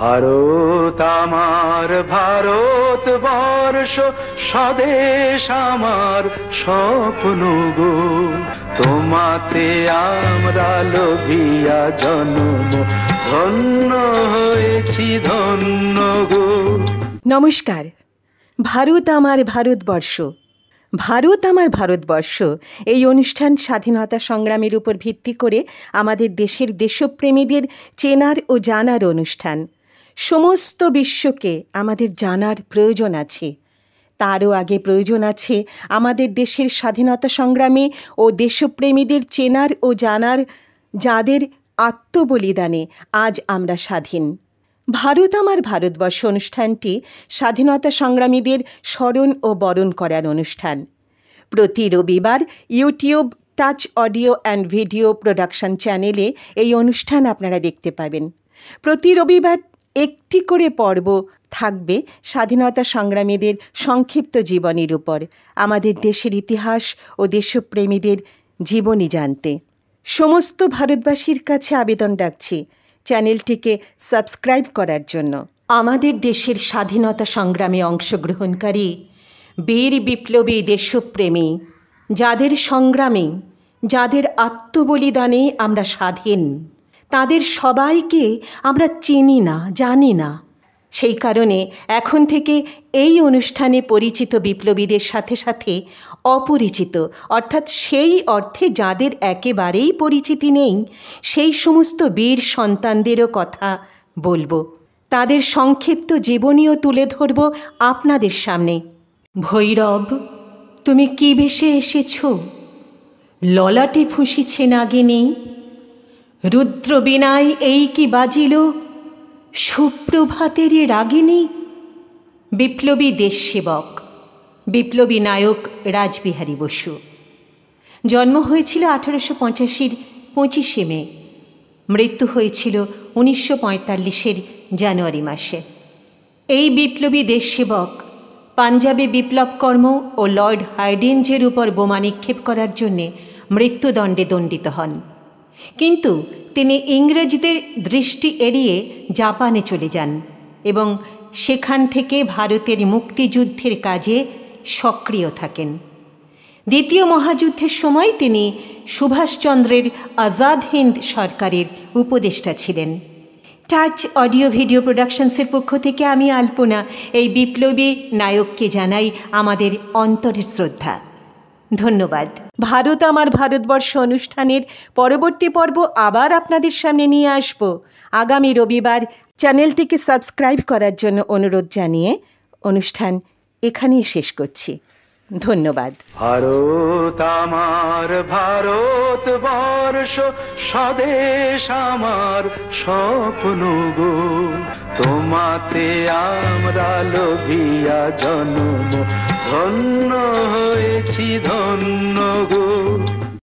ভারত আমার ভারত বর্ষ স্বদেশ আমার স্বপ্ন গো তোমাতে আমরা লোভিয়া জন্ম ধন্য হয়েছি ধন্য গো নমস্কার ভারত আমার ভারতবর্ষ ভারত আমার ভারতবর্ষ এই অনুষ্ঠান স্বাধীনতা সংগ্রামের উপর ভিত্তি করে আমাদের দেশের দেশপ্রেমীদের চেনার ও জানার অনুষ্ঠান সমস্ত বিশ্বকে আমাদের জানার প্রয়োজন আছে তারও আগে প্রয়োজন আছে আমাদের দেশের স্বাধীনতা সংগ্রামী ও দেশপ্রেমীদের চেনার ও জানার যাদের আত্মবলিদানে আজ আমরা স্বাধীন ভারত আমার ভারতবর্ষ অনুষ্ঠানটি স্বাধীনতা সংগ্রামীদের স্মরণ ও বরণ করার অনুষ্ঠান প্রতি রবিবার YouTube Touch audio and video production চ্যানেলে এই অনুষ্ঠান আপনারা দেখতে পাবেন প্রতি রবিবার একটি করে পর্ব থাকবে স্বাধীনতা সংগ্রামীদের সংক্ষিপ্ত জীবনের উপর আমাদের দেশের ইতিহাস ও দেশপ্রেমীদের জীবনী জানতে সমস্ত ভারতবাসীর কাছে আবেদন ডাকছি চ্যানেলটিকে সাবস্ক্রাইব করার জন্য আমাদের দেশের স্বাধীনতা সংগ্রামে অংশগ্রহণকারী বীর বিপ্লবী দেশপ্রেমী যাদের সংগ্রামে যাদের আত্মবলিদানে আমরা স্বাধীন তাদের সবাইকে আমরা চিনি না জানি না সেই কারণে এখন থেকে এই অনুষ্ঠানে পরিচিত বিপ্লবীদের সাথে সাথে অপরিচিত অর্থাৎ সেই অর্থে যাদের একেবারেই পরিচিতি নেই সেই সমস্ত বীর সন্তানদেরও কথা বলবো তাদের সংক্ষিপ্ত জীবনীও তুলে ধরব আপনাদের সামনে ভৈরব তুমি কি বেশে এসেছ ললাটে ফুঁসিছে নাগিনী রুদ্র বিনায় এই কি বাজিল সুপ্রভাতের রাগিনী বিপ্লবী দেশসেবক বিপ্লবী নায়ক রাজবিহারী বসু জন্ম হয়েছিল আঠারোশো পঁচাশির পঁচিশে মে মৃত্যু হয়েছিল উনিশশো পঁয়তাল্লিশের জানুয়ারি মাসে এই বিপ্লবী দেশসেবক পাঞ্জাবে বিপ্লব কর্ম ও লর্ড হার্ডিঞ্জের উপর বোমা নিক্ষেপ করার জন্যে মৃত্যুদণ্ডে দণ্ডিত হন কিন্তু তিনি ইংরেজদের দৃষ্টি এড়িয়ে জাপানে চলে যান এবং সেখান থেকে ভারতের মুক্তিযুদ্ধের কাজে সক্রিয় থাকেন দ্বিতীয় মহাযুদ্ধের সময় তিনি সুভাষচন্দ্রের আজাদ হিন্দ সরকারের উপদেষ্টা ছিলেন টাচ অডিও ভিডিও প্রোডাকশনসের পক্ষ থেকে আমি আলপনা এই বিপ্লবী নায়ককে জানাই আমাদের অন্তরের শ্রদ্ধা ধন্যবাদ ভারত আমার ভারতবর্ষ অনুষ্ঠানের পরবর্তী পর্ব আবার আপনাদের সামনে নিয়ে আসব আগামী রবিবার চ্যানেলটিকে সাবস্ক্রাইব করার জন্য অনুরোধ জানিয়ে অনুষ্ঠান এখানেই শেষ করছি ধন্যবাদ ভারত আমার ভারত বর্ষ স্বদেশ আমার স্বপ্ন গো তোমাতে আমরা লোভিয়া জন্ম ধন্য হয়েছি ধন্য গো